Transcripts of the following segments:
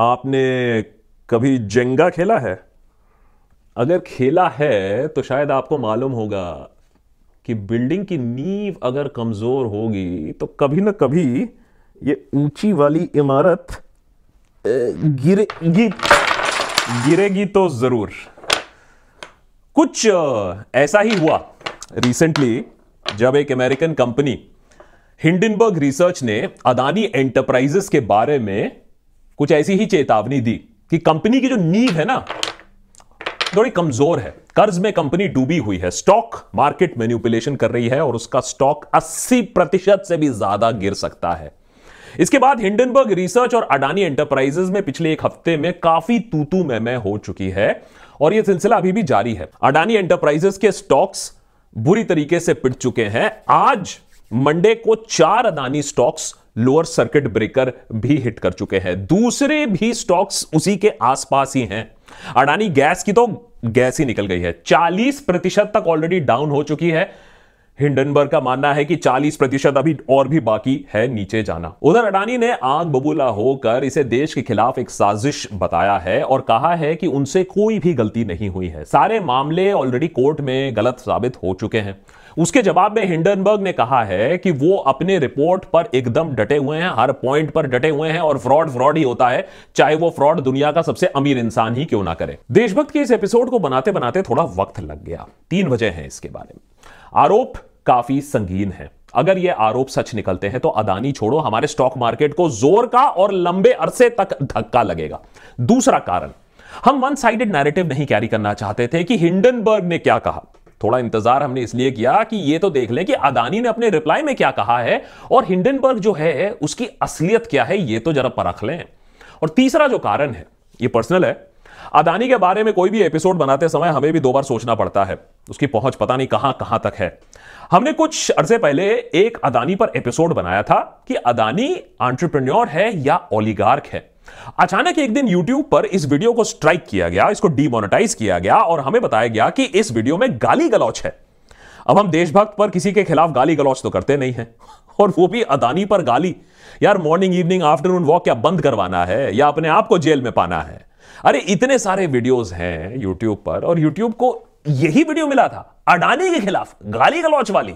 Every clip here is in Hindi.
आपने कभी जेंगा खेला है अगर खेला है तो शायद आपको मालूम होगा कि बिल्डिंग की नींव अगर कमज़ोर होगी तो कभी ना कभी ये ऊंची वाली इमारत गिरेगी गिरेगी तो ज़रूर कुछ ऐसा ही हुआ रिसेंटली जब एक अमेरिकन कंपनी हिंडनबर्ग रिसर्च ने अदानी एंटरप्राइजेस के बारे में कुछ ऐसी ही चेतावनी दी कि कंपनी की जो नींव है ना थोड़ी कमजोर है कर्ज में कंपनी डूबी हुई है स्टॉक मार्केट मैन्युपुलेशन कर रही है और उसका स्टॉक 80 प्रतिशत से भी ज्यादा गिर सकता है इसके बाद हिंडनबर्ग रिसर्च और अडानी एंटरप्राइजेस में पिछले एक हफ्ते में काफी तूतू में हो चुकी है और यह सिलसिला अभी भी जारी है अडानी एंटरप्राइजेस के स्टॉक्स बुरी तरीके से पिट चुके हैं आज मंडे को चार Adani stocks lower circuit breaker भी हिट कर चुके हैं दूसरे भी स्टॉक्स उसी के आसपास ही हैं अडानी गैस की तो गैस ही निकल गई है 40 प्रतिशत तक ऑलरेडी डाउन हो चुकी है हिंडनबर्ग का मानना है कि 40 प्रतिशत अभी और भी बाकी है नीचे जाना उधर अडानी ने आग बबूला होकर इसे देश के खिलाफ एक साजिश बताया है और कहा है कि उनसे कोई भी गलती नहीं हुई है सारे मामले ऑलरेडी कोर्ट में गलत साबित हो चुके हैं उसके जवाब में हिंडनबर्ग ने कहा है कि वो अपने रिपोर्ट पर एकदम डटे हुए हैं हर पॉइंट पर डटे हुए हैं और फ्रॉड फ्रॉड ही होता है चाहे वो फ्रॉड दुनिया का सबसे अमीर इंसान ही क्यों ना करे देशभक्त के इस एपिसोड को बनाते बनाते थोड़ा वक्त लग गया तीन वजह है इसके बारे में आरोप काफी संगीन है अगर ये आरोप सच निकलते हैं तो अदानी छोड़ो हमारे स्टॉक मार्केट को जोर का और लंबे अरसे तक धक्का लगेगा दूसरा कारण हम वन साइडेड नैरेटिव नहीं कैरी करना चाहते थे कि हिंडनबर्ग ने क्या कहा थोड़ा इंतजार हमने इसलिए किया कि ये तो देख लें कि अदानी ने अपने रिप्लाई में क्या कहा है और हिंडनबर्ग जो है उसकी असलियत क्या है ये तो जरा परख लें और तीसरा जो कारण है ये पर्सनल है अदानी के बारे में कोई भी एपिसोड बनाते समय हमें भी दो बार सोचना पड़ता है उसकी पहुंच पता नहीं कहां कहां तक है हमने कुछ अरसे पहले एक अदानी पर एपिसोड बनाया था कि अदानी एंटरप्रेन्योर है या ओलीगार्क है अचानक एक दिन यूट्यूब पर इस वीडियो को स्ट्राइक किया गया इसको डिमोनेटाइज किया गया और हमें बताया गया कि इस वीडियो में गाली गलौच है अब हम देशभक्त पर किसी के खिलाफ गाली गलौच तो करते नहीं हैं और वो भी अदानी पर गाली यार मॉर्निंग इवनिंग आफ्टरनून वॉक क्या बंद करवाना है या अपने आप को जेल में पाना है अरे इतने सारे वीडियोस हैं यूट्यूब पर और यूट्यूब को यही वीडियो मिला था अडानी के खिलाफ गाली गलौच वाली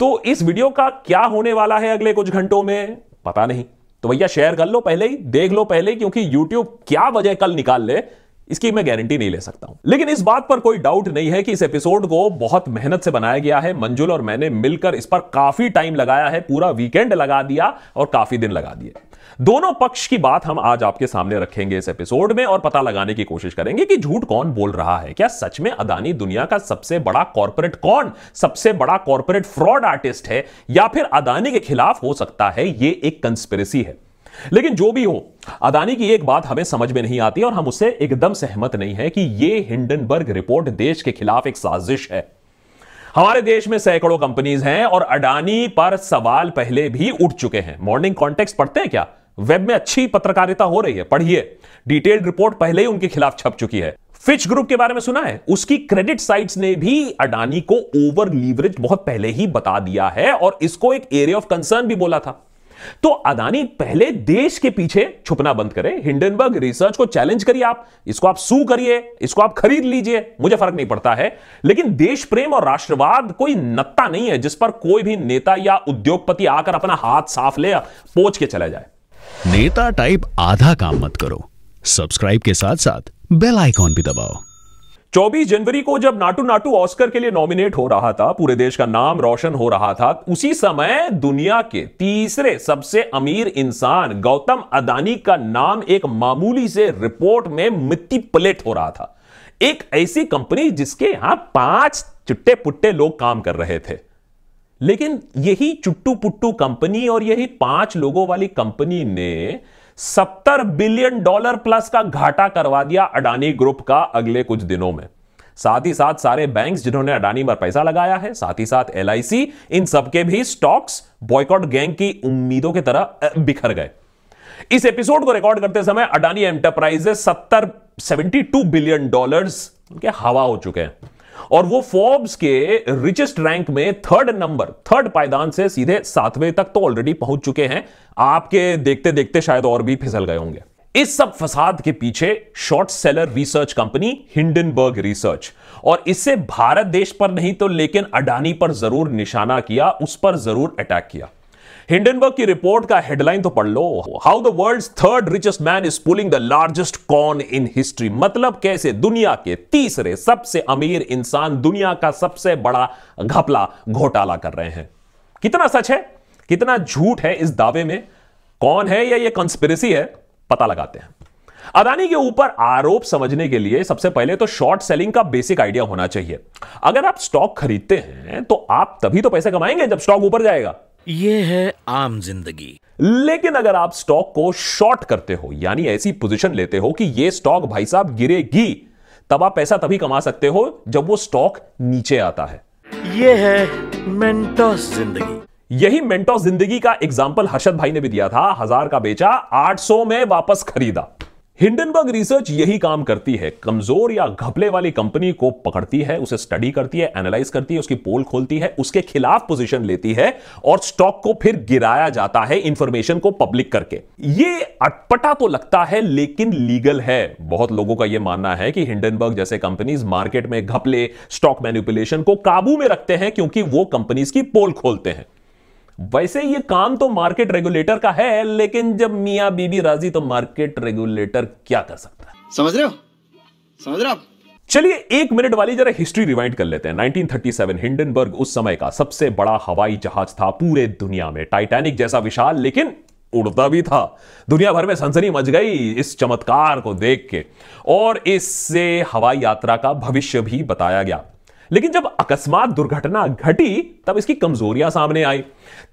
तो इस वीडियो का क्या होने वाला है अगले कुछ घंटों में पता नहीं तो भैया शेयर कर लो पहले ही देख लो पहले क्योंकि यूट्यूब क्या वजह कल निकाल ले इसकी मैं गारंटी नहीं ले सकता हूं लेकिन इस बात पर कोई डाउट नहीं है कि इस एपिसोड को बहुत मेहनत से बनाया गया है मंजुल और मैंने मिलकर इस पर काफी टाइम लगाया है पूरा वीकेंड लगा दिया और काफी दिन लगा दिए दोनों पक्ष की बात हम आज आपके सामने रखेंगे इस एपिसोड में और पता लगाने की कोशिश करेंगे कि झूठ कौन बोल रहा है क्या सच में अदानी दुनिया का सबसे बड़ा कॉरपोरेट कौन सबसे बड़ा कॉरपोरेट फ्रॉड आर्टिस्ट है या फिर अदानी के खिलाफ हो सकता है ये एक कंस्पिरेसी है लेकिन जो भी हो अदानी की एक बात हमें समझ में नहीं आती और हम उससे एकदम सहमत नहीं है कि यह हिंडनबर्ग रिपोर्ट देश के खिलाफ एक साजिश है हमारे देश में सैकड़ों कंपनीज हैं और अडानी पर सवाल पहले भी उठ चुके हैं मॉर्निंग कॉन्टेक्स्ट पढ़ते हैं क्या वेब में अच्छी पत्रकारिता हो रही है पढ़िए डिटेल्ड रिपोर्ट पहले ही उनके खिलाफ छप चुकी है फिच ग्रुप के बारे में सुना है उसकी क्रेडिट साइट्स ने भी अडानी को ओवर लीवरेज बहुत पहले ही बता दिया है और इसको एक एरिया ऑफ कंसर्न भी बोला था तो अदानी पहले देश के पीछे छुपना बंद करें हिंडनबर्ग रिसर्च को चैलेंज करिए आप इसको आप सू करिए इसको आप खरीद लीजिए मुझे फर्क नहीं पड़ता है लेकिन देश प्रेम और राष्ट्रवाद कोई नत्ता नहीं है जिस पर कोई भी नेता या उद्योगपति आकर अपना हाथ साफ ले पोच के चला जाए नेता टाइप आधा काम मत करो सब्सक्राइब के साथ साथ बेल आइकॉन भी दबाओ 24 जनवरी को जब नाटू नाटू ऑस्कर के लिए नॉमिनेट हो रहा था पूरे देश का नाम रोशन हो रहा था उसी समय दुनिया के तीसरे सबसे अमीर इंसान गौतम अदानी का नाम एक मामूली से रिपोर्ट में मिट्टी प्लेट हो रहा था एक ऐसी कंपनी जिसके यहां पांच चुट्टे पुट्टे लोग काम कर रहे थे लेकिन यही चुट्टू पुट्टू कंपनी और यही पांच लोगों वाली कंपनी ने सत्तर बिलियन डॉलर प्लस का घाटा करवा दिया अडानी ग्रुप का अगले कुछ दिनों में साथ ही साथ सारे बैंक्स जिन्होंने अडानी पर पैसा लगाया है साथ ही साथ एल इन सबके भी स्टॉक्स बॉयकॉट गैंग की उम्मीदों की तरह बिखर गए इस एपिसोड को रिकॉर्ड करते समय अडानी एंटरप्राइजेस सत्तर सेवेंटी टू बिलियन डॉलर उनके हवा हो चुके हैं और वो फोर्ब्स के रिचेस्ट रैंक में थर्ड नंबर थर्ड पायदान से सीधे सातवें तक तो ऑलरेडी पहुंच चुके हैं आपके देखते देखते शायद और भी फिसल गए होंगे इस सब फसाद के पीछे short seller research company Hindenburg Research और इससे भारत देश पर नहीं तो लेकिन अडानी पर जरूर निशाना किया उस पर जरूर अटैक किया हिंडनबर्ग की रिपोर्ट का हेडलाइन तो पढ़ लो how the world third richest man is pulling the largest con in history मतलब कैसे दुनिया के तीसरे सबसे अमीर इंसान दुनिया का सबसे बड़ा घपला घोटाला कर रहे हैं कितना सच है कितना झूठ है इस दावे में कौन है या ये कंस्पिरेसी है पता लगाते हैं अदानी के ऊपर आरोप समझने के लिए सबसे पहले तो शॉर्ट सेलिंग का बेसिक आइडिया होना चाहिए अगर आप स्टॉक खरीदते हैं तो आप तभी तो पैसे कमाएंगे जब स्टॉक ऊपर जाएगा ये है आम जिंदगी लेकिन अगर आप स्टॉक को शॉर्ट करते हो यानी ऐसी पोजीशन लेते हो कि ये स्टॉक भाई साहब गिरेगी तब आप पैसा तभी कमा सकते हो जब वो स्टॉक नीचे आता है ये है मेंटोस जिंदगी यही मेंटोस जिंदगी का एग्जाम्पल हर्षद भाई ने भी दिया था हजार का बेचा 800 में वापस खरीदा हिंडनबर्ग रिसर्च यही काम करती है कमजोर या घपले वाली कंपनी को पकड़ती है उसे स्टडी करती है एनालाइज करती है उसकी पोल खोलती है उसके खिलाफ पोजीशन लेती है और स्टॉक को फिर गिराया जाता है इंफॉर्मेशन को पब्लिक करके ये अटपटा तो लगता है लेकिन लीगल है बहुत लोगों का यह मानना है कि हिंडनबर्ग जैसे कंपनीज मार्केट में घपले स्टॉक मैनिपुलेशन को काबू में रखते हैं क्योंकि वो कंपनीज की पोल खोलते हैं वैसे ये काम तो मार्केट रेगुलेटर का है लेकिन जब मिया बीबी राजी तो मार्केट रेगुलेटर क्या कर सकता है समझ रहे हो समझ रहे हो चलिए एक मिनट वाली जरा हिस्ट्री रिवाइंड कर लेते हैं 1937 हिंडनबर्ग उस समय का सबसे बड़ा हवाई जहाज था पूरे दुनिया में टाइटैनिक जैसा विशाल लेकिन उड़ता भी था दुनिया भर में सनसनी मच गई इस चमत्कार को देख के और इससे हवाई यात्रा का भविष्य भी बताया गया लेकिन जब अकस्मात दुर्घटना घटी तब इसकी कमजोरियां सामने आई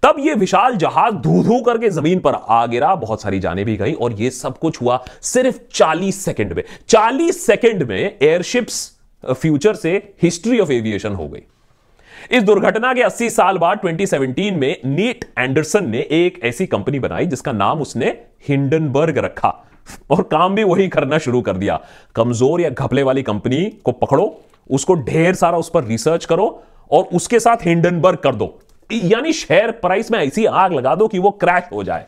तब यह विशाल जहाज धू धू करके जमीन पर आ गिरा बहुत सारी जाने भी गई और यह सब कुछ हुआ सिर्फ 40 सेकंड में 40 सेकंड में एयरशिप्स फ्यूचर से हिस्ट्री ऑफ एविएशन हो गई इस दुर्घटना के 80 साल बाद 2017 में नीट एंडरसन ने एक ऐसी कंपनी बनाई जिसका नाम उसने हिंडनबर्ग रखा और काम भी वही करना शुरू कर दिया कमजोर या घपले वाली कंपनी को पकड़ो उसको ढेर सारा उस पर रिसर्च करो और उसके साथ हिंडनबर्ग कर दो यानी शेयर प्राइस में ऐसी आग लगा दो कि वो क्रैश हो जाए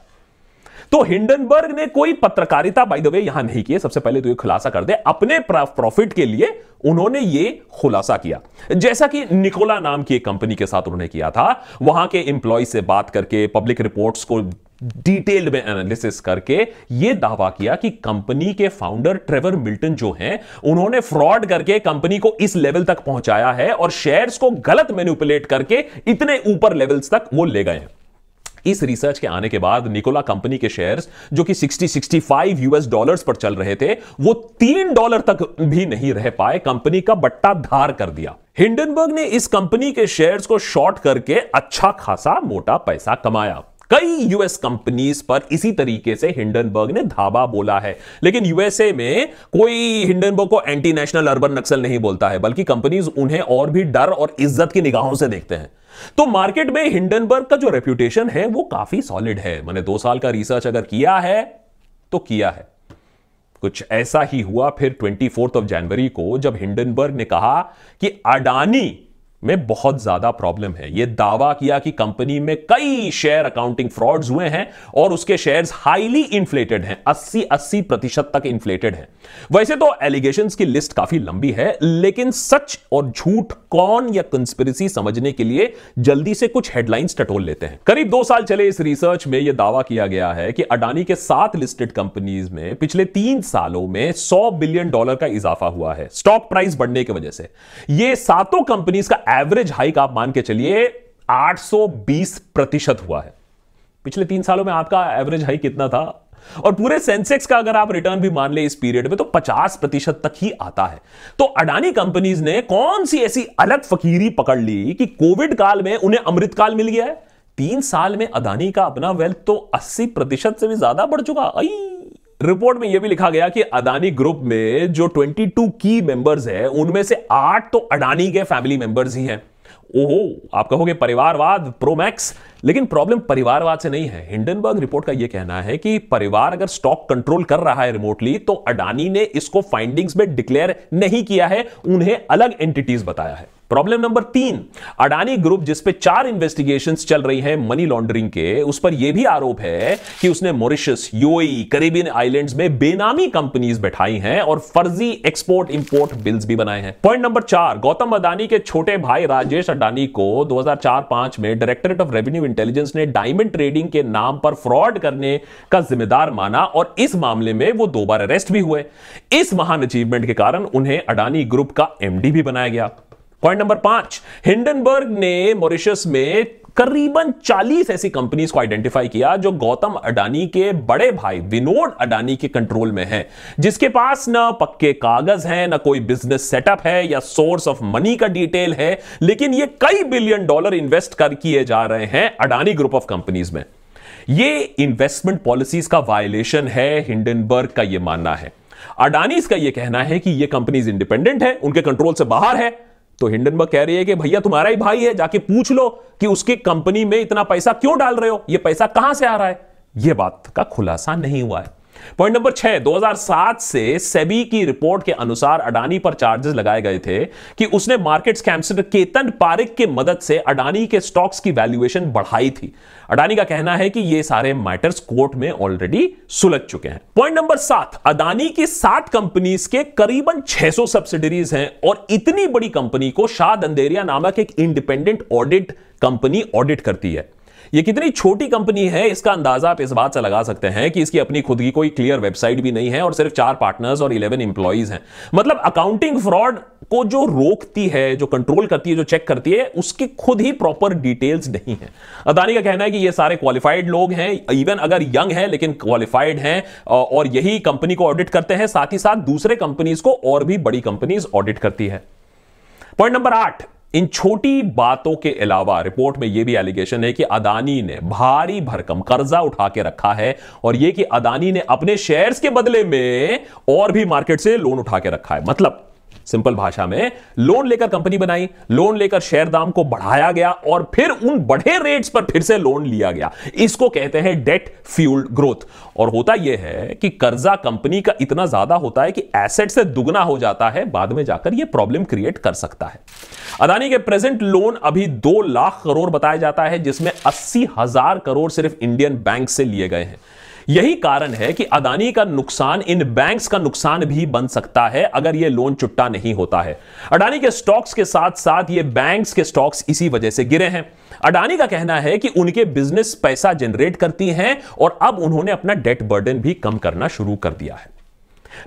तो हिंडनबर्ग ने कोई पत्रकारिता बाय द वे यहां नहीं किया सबसे पहले तो ये खुलासा कर दे अपने प्रॉफिट के लिए उन्होंने ये खुलासा किया जैसा कि निकोला नाम की एक कंपनी के साथ उन्होंने किया था वहां के एम्प्लॉय से बात करके पब्लिक रिपोर्ट्स को डिटेल्ड में एनालिसिस करके यह दावा किया कि कंपनी के फाउंडर ट्रेवर मिल्टन जो हैं उन्होंने फ्रॉड करके कंपनी को इस लेवल तक पहुंचाया है और शेयर्स को गलत मैनिपुलेट करके इतने ऊपर लेवल्स तक वो ले गए हैं इस रिसर्च के आने के बाद निकोला कंपनी के शेयर्स जो कि 60 65 यूएस डॉलर्स पर चल रहे थे वो तीन डॉलर तक भी नहीं रह पाए कंपनी का बट्टा धार कर दिया हिंडनबर्ग ने इस कंपनी के शेयर्स को शॉर्ट करके अच्छा खासा मोटा पैसा कमाया कई यूएस कंपनीज पर इसी तरीके से हिंडनबर्ग ने धाबा बोला है लेकिन यूएसए में कोई हिंडनबर्ग को एंटी नेशनल अर्बन नक्सल नहीं बोलता है बल्कि कंपनीज उन्हें और भी डर और इज्जत की निगाहों से देखते हैं तो मार्केट में हिंडनबर्ग का जो रेप्यूटेशन है वो काफी सॉलिड है मैंने दो साल का रिसर्च अगर किया है तो किया है कुछ ऐसा ही हुआ फिर ट्वेंटी ऑफ जनवरी को जब हिंडनबर्ग ने कहा कि अडानी में बहुत ज्यादा प्रॉब्लम है यह दावा किया कि कंपनी में कई शेयर अकाउंटिंग फ्रॉड्स हुए हैं और उसके शेयर्स हाईली इन्फ्लेटेड हैं 80-80 प्रतिशत तक इन्फ्लेटेड हैं वैसे तो एलिगेशन की लिस्ट काफी लंबी है लेकिन सच और झूठ कौन या कंस्पिरसी समझने के लिए जल्दी से कुछ हेडलाइंस टटोल लेते हैं करीब दो साल चले इस रिसर्च में यह दावा किया गया है कि अडानी के सात लिस्टेड कंपनीज में पिछले तीन सालों में सौ बिलियन डॉलर का इजाफा हुआ है स्टॉक प्राइस बढ़ने की वजह से यह सातों कंपनीज का एवरेज हाइक आप मान के चलिए 820 प्रतिशत हुआ है पिछले तीन सालों में आपका एवरेज हाइक कितना था और पूरे सेंसेक्स का अगर आप रिटर्न भी मान ले इस पीरियड में तो 50 प्रतिशत तक ही आता है तो अडानी कंपनीज ने कौन सी ऐसी अलग फकीरी पकड़ ली कि कोविड काल में उन्हें अमृतकाल मिल गया है तीन साल में अदानी का अपना वेल्थ तो 80 प्रतिशत से भी ज्यादा बढ़ चुका आई रिपोर्ट में यह भी लिखा गया कि अदानी ग्रुप में जो 22 की मेंबर्स हैं उनमें से आठ तो अडानी के फैमिली मेंबर्स ही हैं ओहो आप कहोगे परिवारवाद प्रोमैक्स लेकिन प्रॉब्लम परिवारवाद से नहीं है हिंडनबर्ग रिपोर्ट का यह कहना है कि परिवार अगर स्टॉक कंट्रोल कर रहा है रिमोटली तो अडानी ने इसको फाइंडिंग्स में डिक्लेयर नहीं किया है उन्हें अलग एंटिटीज बताया है प्रॉब्लम नंबर तीन अडानी ग्रुप जिस पे चार इन्वेस्टिगेशन चल रही हैं मनी लॉन्ड्रिंग के उस पर यह भी आरोप है कि उसने मॉरिशस यूएई करेबियन आइलैंड्स में बेनामी कंपनीज बैठाई हैं और फर्जी एक्सपोर्ट इंपोर्ट बिल्स भी बनाए हैं पॉइंट नंबर चार गौतम अडानी के छोटे भाई राजेश अडानी को 2004-5 में डायरेक्टरेट ऑफ रेवेन्यू इंटेलिजेंस ने डायमंड ट्रेडिंग के नाम पर फ्रॉड करने का जिम्मेदार माना और इस मामले में वो दो बार अरेस्ट भी हुए इस महान अचीवमेंट के कारण उन्हें अडानी ग्रुप का एमडी भी बनाया गया पॉइंट नंबर पांच हिंडनबर्ग ने मॉरिशस में करीबन 40 ऐसी कंपनीज को आइडेंटिफाई किया जो गौतम अडानी के बड़े भाई विनोद अडानी के कंट्रोल में हैं जिसके पास ना पक्के कागज हैं ना कोई बिजनेस सेटअप है या सोर्स ऑफ मनी का डिटेल है लेकिन ये कई बिलियन डॉलर इन्वेस्ट कर किए जा रहे हैं अडानी ग्रुप ऑफ कंपनीज में ये इन्वेस्टमेंट पॉलिसीज का वायलेशन है हिंडनबर्ग का यह मानना है अडानीज का यह कहना है कि ये कंपनीज इंडिपेंडेंट है उनके कंट्रोल से बाहर है तो हिंडनबर्ग कह रही है कि भैया तुम्हारा ही भाई है जाके पूछ लो कि उसकी कंपनी में इतना पैसा क्यों डाल रहे हो यह पैसा कहां से आ रहा है यह बात का खुलासा नहीं हुआ है पॉइंट नंबर छह 2007 से सेबी की रिपोर्ट के अनुसार अडानी पर चार्जेस लगाए गए थे कि उसने मार्केट स्कैमसर केतन पारिक के मदद से अडानी के स्टॉक्स की वैल्यूएशन बढ़ाई थी अडानी का कहना है कि ये सारे मैटर्स कोर्ट में ऑलरेडी सुलझ चुके हैं पॉइंट नंबर सात अडानी की सात कंपनीज के करीबन 600 सब्सिडरीज हैं और इतनी बड़ी कंपनी को शाह अंधेरिया नामक एक इंडिपेंडेंट ऑडिट कंपनी ऑडिट करती है ये कितनी छोटी कंपनी है इसका अंदाजा आप इस बात से लगा सकते हैं कि इसकी अपनी खुद की कोई क्लियर वेबसाइट भी नहीं है और सिर्फ चार पार्टनर्स और इलेवन इंप्लॉइज हैं मतलब अकाउंटिंग फ्रॉड को जो रोकती है जो कंट्रोल करती है जो चेक करती है उसकी खुद ही प्रॉपर डिटेल्स नहीं है अदानी का कहना है कि ये सारे क्वालिफाइड लोग हैं इवन अगर यंग है लेकिन क्वालिफाइड हैं और यही कंपनी को ऑडिट करते हैं साथ ही साथ दूसरे कंपनीज को और भी बड़ी कंपनीज ऑडिट करती है पॉइंट नंबर आठ इन छोटी बातों के अलावा रिपोर्ट में यह भी एलिगेशन है कि अदानी ने भारी भरकम कर्जा उठा के रखा है और यह कि अदानी ने अपने शेयर्स के बदले में और भी मार्केट से लोन उठा के रखा है मतलब सिंपल भाषा में लोन लेकर कंपनी बनाई लोन लेकर शेयर दाम को बढ़ाया गया और फिर उन बढ़े रेट्स पर फिर से लोन लिया गया इसको कहते हैं डेट फ्यूल्ड ग्रोथ और होता यह है कि कर्जा कंपनी का इतना ज्यादा होता है कि एसेट से दुगना हो जाता है बाद में जाकर यह प्रॉब्लम क्रिएट कर सकता है अदानी के प्रेजेंट लोन अभी दो लाख करोड़ बताया जाता है जिसमें अस्सी हजार करोड़ सिर्फ इंडियन बैंक से लिए गए हैं यही कारण है कि अदानी का नुकसान इन बैंक्स का नुकसान भी बन सकता है अगर यह लोन चुट्टा नहीं होता है अडानी के स्टॉक्स के साथ साथ ये बैंक्स के स्टॉक्स इसी वजह से गिरे हैं अडानी का कहना है कि उनके बिजनेस पैसा जनरेट करती हैं और अब उन्होंने अपना डेट बर्डन भी कम करना शुरू कर दिया है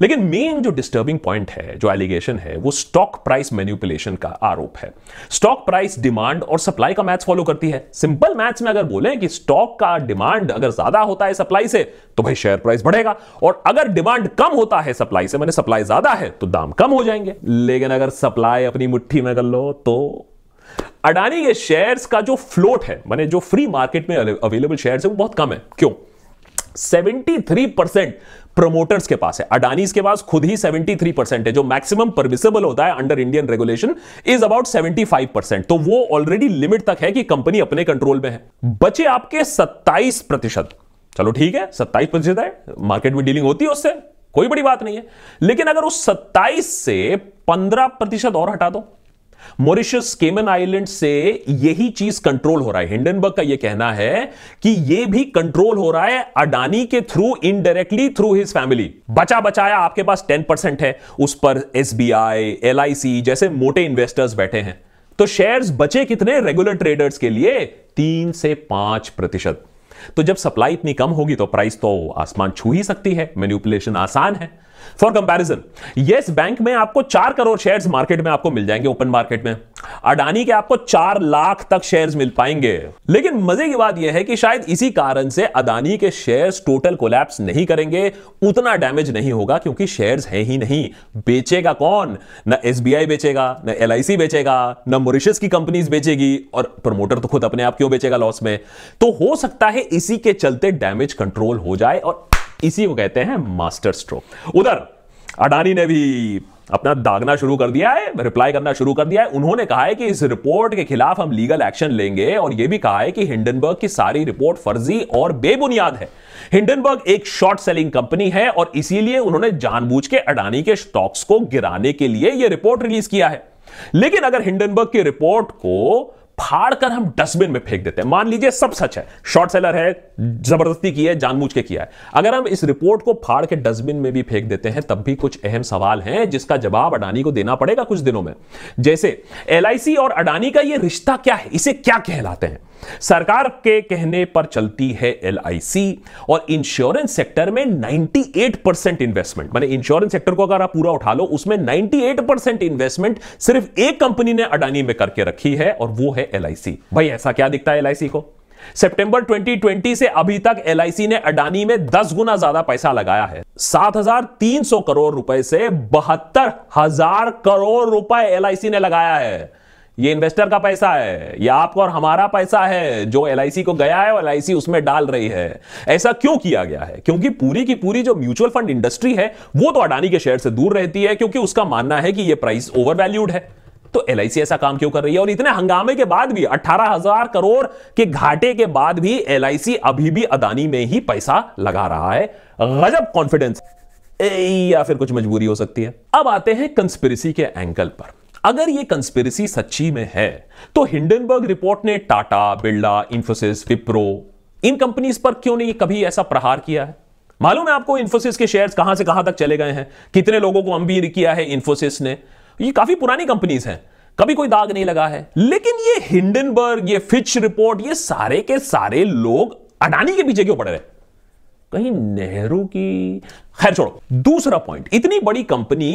लेकिन मेन जो डिस्टर्बिंग पॉइंट है जो एलिगेशन है वो स्टॉक प्राइस मैन्युपुलेशन का आरोप है स्टॉक प्राइस डिमांड और सप्लाई का मैच फॉलो करती है सिंपल मैच में अगर बोले कि स्टॉक का डिमांड अगर ज्यादा होता है सप्लाई से तो भाई शेयर प्राइस बढ़ेगा और अगर डिमांड कम होता है सप्लाई से मैंने सप्लाई ज्यादा है तो दाम कम हो जाएंगे लेकिन अगर सप्लाई अपनी मुट्ठी में कर लो तो अडानी के शेयर्स का जो फ्लोट है मैंने जो फ्री मार्केट में अवेलेबल शेयर्स है वो बहुत कम है क्यों 73 परसेंट प्रमोटर्स के पास है अडानीज के पास खुद ही 73 परसेंट है जो मैक्सिमम परमिसेबल होता है under Indian regulation is about 75 percent तो वो ऑलरेडी लिमिट तक है कि कंपनी अपने कंट्रोल में है बचे आपके 27 प्रतिशत चलो ठीक है 27 प्रतिशत है मार्केट में डीलिंग होती है उससे कोई बड़ी बात नहीं है लेकिन अगर उस 27 से 15 प्रतिशत और हटा दो मॉरिशस केमन आइलैंड से यही चीज कंट्रोल हो रहा है हिंडनबर्ग का यह कहना है कि यह भी कंट्रोल हो रहा है अडानी के through indirectly through his family बचा बचाया आपके पास टेन परसेंट है उस पर S B I L I C जैसे मोटे इन्वेस्टर्स बैठे हैं तो शेयर्स बचे कितने रेगुलर ट्रेडर्स के लिए तीन से पांच प्रतिशत तो जब सप्लाई इतनी कम होगी तो प्राइस तो आसमान छू ही सकती है मैन्यूपुलेशन आसान है फॉर कंपैरिजन यस बैंक में आपको चार करोड़ शेयर्स मार्केट में आपको मिल जाएंगे ओपन मार्केट में अडानी के आपको चार लाख तक शेयर्स मिल पाएंगे लेकिन मजे की बात यह है कि शायद इसी कारण से अदानी के शेयर्स टोटल कोलैप्स नहीं करेंगे उतना डैमेज नहीं होगा क्योंकि शेयर्स है ही नहीं बेचेगा कौन ना एसबीआई बेचेगा ना एल बेचेगा ना मोरिशस की कंपनीज बेचेगी और प्रमोटर तो खुद अपने आप क्यों बेचेगा लॉस में तो हो सकता है इसी के चलते डैमेज कंट्रोल हो जाए और इसी को कहते हैं मास्टर स्ट्रोक उधर अडानी ने भी अपना दागना शुरू कर दिया है रिप्लाई करना शुरू कर दिया है उन्होंने कहा है कि इस रिपोर्ट के खिलाफ हम लीगल एक्शन लेंगे और यह भी कहा है कि हिंडनबर्ग की सारी रिपोर्ट फर्जी और बेबुनियाद है हिंडनबर्ग एक शॉर्ट सेलिंग कंपनी है और इसीलिए उन्होंने जानबूझ के अडानी के स्टॉक्स को गिराने के लिए यह रिपोर्ट रिलीज किया है लेकिन अगर हिंडनबर्ग की रिपोर्ट को फाड़ कर हम डस्टबिन में फेंक देते हैं मान लीजिए सब सच है शॉर्ट सेलर है जबरदस्ती की है जानबूझ के किया है अगर हम इस रिपोर्ट को फाड़ के डस्टबिन में भी फेंक देते हैं तब भी कुछ अहम सवाल हैं जिसका जवाब अडानी को देना पड़ेगा कुछ दिनों में जैसे एल और अडानी का यह रिश्ता क्या है इसे क्या कहलाते हैं सरकार के कहने पर चलती है एल और इंश्योरेंस सेक्टर में 98 परसेंट इन्वेस्टमेंट मैंने इंश्योरेंस सेक्टर को अगर आप पूरा उठा लो उसमें 98 परसेंट इन्वेस्टमेंट सिर्फ एक कंपनी ने अडानी में करके रखी है और वो है एलआईसी भाई ऐसा क्या दिखता है एलआईसी को सितंबर 2020 से अभी तक एलआईसी ने अडानी में 10 गुना ज्यादा पैसा लगाया है 7,300 करोड़ रुपए से बहत्तर हजार करोड़ रुपए एल ने लगाया है ये इन्वेस्टर का पैसा है या आपको और हमारा पैसा है जो एल को गया है और एल उसमें डाल रही है ऐसा क्यों किया गया है क्योंकि पूरी की पूरी जो म्यूचुअल फंड इंडस्ट्री है वो तो अडानी के शेयर से दूर रहती है क्योंकि उसका मानना है कि ये प्राइस ओवर वैल्यूड है तो एल ऐसा काम क्यों कर रही है और इतने हंगामे के बाद भी अट्ठारह करोड़ के घाटे के बाद भी एल अभी भी अदानी में ही पैसा लगा रहा है गजब कॉन्फिडेंस या फिर कुछ मजबूरी हो सकती है अब आते हैं कंस्पिरसी के एंगल पर अगर ये कंस्पिरसी सच्ची में है तो हिंडनबर्ग रिपोर्ट ने टाटा बिरला इंफोसिस विप्रो इन कंपनीज पर क्यों नहीं कभी ऐसा प्रहार किया है मालूम है आपको इंफोसिस के शेयर्स कहां से कहां तक चले गए हैं कितने लोगों को अम्बीर किया है इन्फोसिस ने ये काफी पुरानी कंपनीज हैं कभी कोई दाग नहीं लगा है लेकिन ये हिंडनबर्ग ये फिच रिपोर्ट ये सारे के सारे लोग अडानी के पीछे क्यों पड़ रहे हैं कहीं नेहरू की खैर छोड़ो दूसरा पॉइंट इतनी बड़ी कंपनी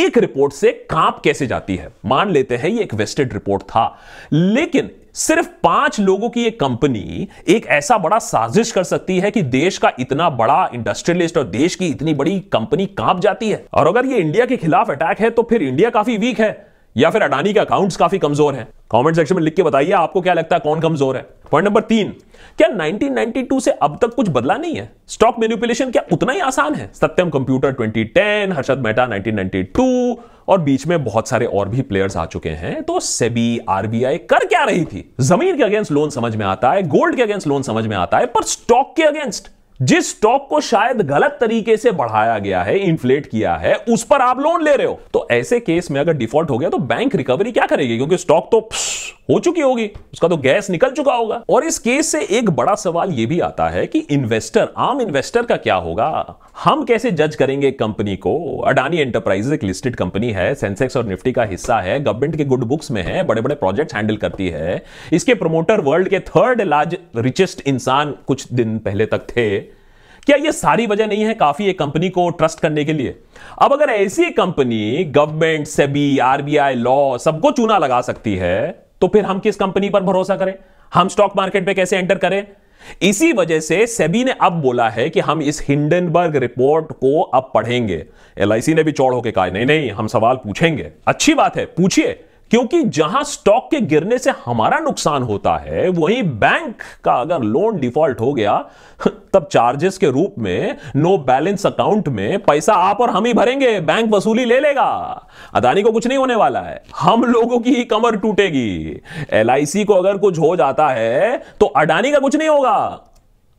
एक रिपोर्ट से कांप कैसे जाती है मान लेते हैं ये एक वेस्टेड रिपोर्ट था लेकिन सिर्फ पांच लोगों की एक कंपनी एक ऐसा बड़ा साजिश कर सकती है कि देश का इतना बड़ा इंडस्ट्रियलिस्ट और देश की इतनी बड़ी कंपनी कांप जाती है और अगर ये इंडिया के खिलाफ अटैक है तो फिर इंडिया काफी वीक है या फिर अडानी के अकाउंट्स काफी कमजोर हैं कमेंट सेक्शन में लिख के बताइए आपको क्या लगता है कौन कमजोर है पॉइंट नंबर तीन क्या 1992 से अब तक कुछ बदला नहीं है स्टॉक मेन्यूपुलेशन क्या उतना ही आसान है सत्यम कंप्यूटर 2010 हर्षद मेहता 1992 और बीच में बहुत सारे और भी प्लेयर्स आ चुके हैं तो सेबी आरबीआई कर क्या रही थी जमीन के अगेंस्ट लोन समझ में आता है गोल्ड के अगेंस्ट लोन समझ में आता है पर स्टॉक के अगेंस्ट जिस स्टॉक को शायद गलत तरीके से बढ़ाया गया है इन्फ्लेट किया है उस पर आप लोन ले रहे हो तो ऐसे केस में अगर डिफॉल्ट हो गया तो बैंक रिकवरी क्या करेगी क्योंकि स्टॉक तो हो चुकी होगी उसका तो गैस निकल चुका होगा और इस केस से एक बड़ा सवाल यह भी आता है कि इन्वेस्टर आम इन्वेस्टर का क्या होगा हम कैसे जज करेंगे कंपनी को अडानी एंटरप्राइजेस एक लिस्टेड कंपनी है सेंसेक्स और निफ्टी का हिस्सा है गवर्नमेंट के गुड बुक्स में है बड़े बड़े प्रोजेक्ट हैंडल करती है इसके प्रोमोटर वर्ल्ड के थर्ड लार्ज रिचेस्ट इंसान कुछ दिन पहले तक थे क्या ये सारी वजह नहीं है काफी एक कंपनी को ट्रस्ट करने के लिए अब अगर ऐसी company government SEBI RBI law सबको चूना लगा सकती है तो फिर हम किस कंपनी पर भरोसा करें हम स्टॉक मार्केट पे कैसे एंटर करें इसी वजह से सेबी ने अब बोला है कि हम इस हिंडनबर्ग रिपोर्ट को अब पढ़ेंगे एलआईसी ने भी चौड़ होकर कहा नहीं नहीं हम सवाल पूछेंगे अच्छी बात है पूछिए क्योंकि जहां स्टॉक के गिरने से हमारा नुकसान होता है वहीं बैंक का अगर लोन डिफॉल्ट हो गया तब चार्जेस के रूप में नो बैलेंस अकाउंट में पैसा आप और हम ही भरेंगे बैंक वसूली ले लेगा अदानी को कुछ नहीं होने वाला है हम लोगों की ही कमर टूटेगी एल को अगर कुछ हो जाता है तो अडानी का कुछ नहीं होगा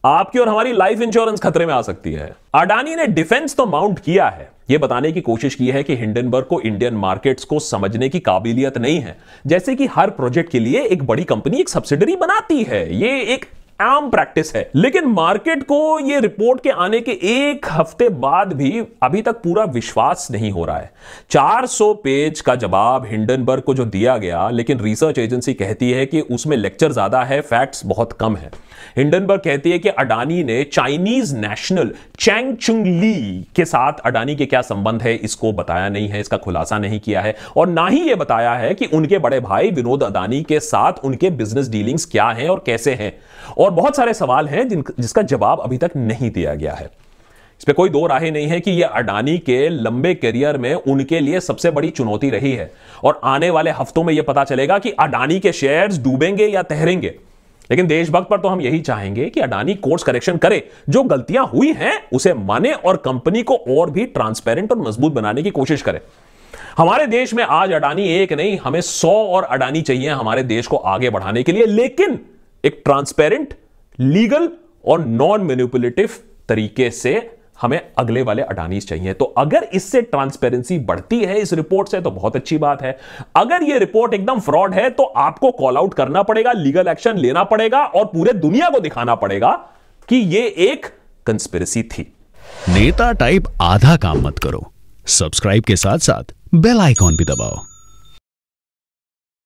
आपकी और हमारी लाइफ इंश्योरेंस खतरे में आ सकती है अडानी ने डिफेंस तो माउंट किया है ये बताने की कोशिश की है कि हिंडनबर्ग को इंडियन मार्केट्स को समझने की काबिलियत नहीं है जैसे कि हर प्रोजेक्ट के लिए एक बड़ी कंपनी एक सब्सिडरी बनाती है ये एक आम प्रैक्टिस है लेकिन मार्केट को यह रिपोर्ट के आने के एक हफ्ते बाद भी अभी तक पूरा विश्वास नहीं हो रहा है 400 पेज का जवाब हिंडनबर्ग को जो दिया गया लेकिन रिसर्च एजेंसी कहती है कि उसमें लेक्चर ज्यादा है फैक्ट्स बहुत कम है हिंडनबर्ग कहती है कि अडानी ने Chinese national Chang Chung Li के साथ अडानी के क्या संबंध है इसको बताया नहीं है इसका खुलासा नहीं किया है और ना ही यह बताया है कि उनके बड़े भाई विनोद अडानी के साथ उनके बिजनेस डीलिंग्स क्या हैं और कैसे हैं और और बहुत सारे सवाल हैं जिन जिसका जवाब अभी तक नहीं दिया गया है इस पर कोई दो राहें नहीं है कि यह अडानी के लंबे करियर में उनके लिए सबसे बड़ी चुनौती रही है और आने वाले हफ्तों में यह पता चलेगा कि अडानी के शेयर्स डूबेंगे या तहरेंगे लेकिन देशभक्त पर तो हम यही चाहेंगे कि अडानी कोर्स करेक्शन करे जो गलतियां हुई हैं उसे माने और कंपनी को और भी ट्रांसपेरेंट और मजबूत बनाने की कोशिश करे हमारे देश में आज अडानी एक नहीं हमें सौ और अडानी चाहिए हमारे देश को आगे बढ़ाने के लिए लेकिन एक ट्रांसपेरेंट लीगल और नॉन मेन्यूपुलेटिव तरीके से हमें अगले वाले अडानी चाहिए तो अगर इससे ट्रांसपेरेंसी बढ़ती है इस रिपोर्ट से तो बहुत अच्छी बात है अगर यह रिपोर्ट एकदम फ्रॉड है तो आपको कॉल आउट करना पड़ेगा लीगल एक्शन लेना पड़ेगा और पूरे दुनिया को दिखाना पड़ेगा कि यह एक कंस्पिरसी थी नेता टाइप आधा काम मत करो सब्सक्राइब के साथ साथ बेल आइकॉन भी दबाओ